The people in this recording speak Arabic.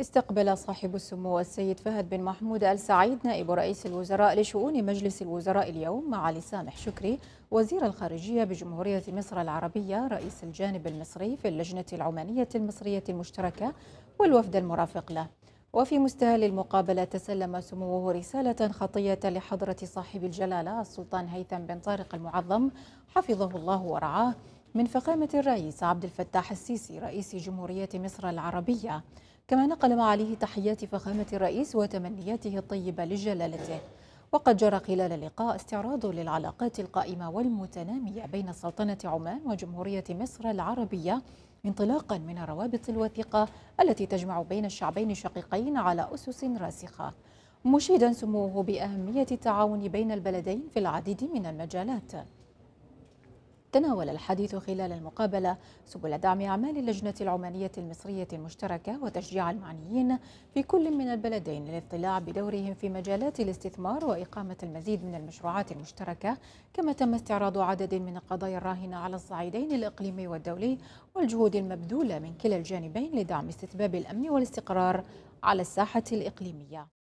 استقبل صاحب السمو السيد فهد بن محمود آل سعيد نائب رئيس الوزراء لشؤون مجلس الوزراء اليوم معالي سامح شكري وزير الخارجية بجمهورية مصر العربية رئيس الجانب المصري في اللجنة العمانية المصرية المشتركة والوفد المرافق له وفي مستهل المقابلة تسلم سموه رسالة خطية لحضرة صاحب الجلالة السلطان هيثم بن طارق المعظم حفظه الله ورعاه من فخامة الرئيس عبد الفتاح السيسي رئيس جمهورية مصر العربية كما نقل معاليه تحيات فخامة الرئيس وتمنياته الطيبة لجلالته وقد جرى خلال اللقاء استعراض للعلاقات القائمة والمتنامية بين سلطنة عمان وجمهورية مصر العربية انطلاقا من الروابط الوثيقة التي تجمع بين الشعبين الشقيقين على أسس راسخة مشيدا سموه بأهمية التعاون بين البلدين في العديد من المجالات تناول الحديث خلال المقابلة سبل دعم أعمال اللجنة العمانية المصرية المشتركة وتشجيع المعنيين في كل من البلدين للاطلاع بدورهم في مجالات الاستثمار وإقامة المزيد من المشروعات المشتركة كما تم استعراض عدد من القضايا الراهنة على الصعيدين الإقليمي والدولي والجهود المبذولة من كلا الجانبين لدعم استتباب الأمن والاستقرار على الساحة الإقليمية